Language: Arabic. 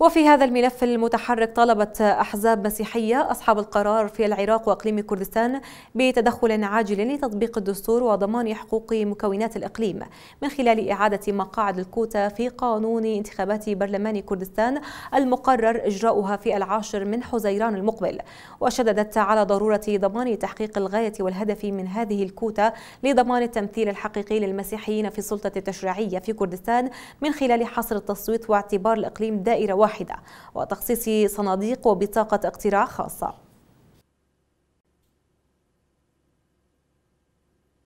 وفي هذا الملف المتحرك طالبت أحزاب مسيحية أصحاب القرار في العراق وأقليم كردستان بتدخل عاجل لتطبيق الدستور وضمان حقوق مكونات الإقليم من خلال إعادة مقاعد الكوتا في قانون انتخابات برلمان كردستان المقرر إجراؤها في العاشر من حزيران المقبل وشددت على ضرورة ضمان تحقيق الغاية والهدف من هذه الكوتا لضمان التمثيل الحقيقي للمسيحيين في السلطة التشريعية في كردستان من خلال حصر التصويت واعتبار الإقليم دائرة واحدة وتخصيص صناديق وبطاقة اقتراع خاصة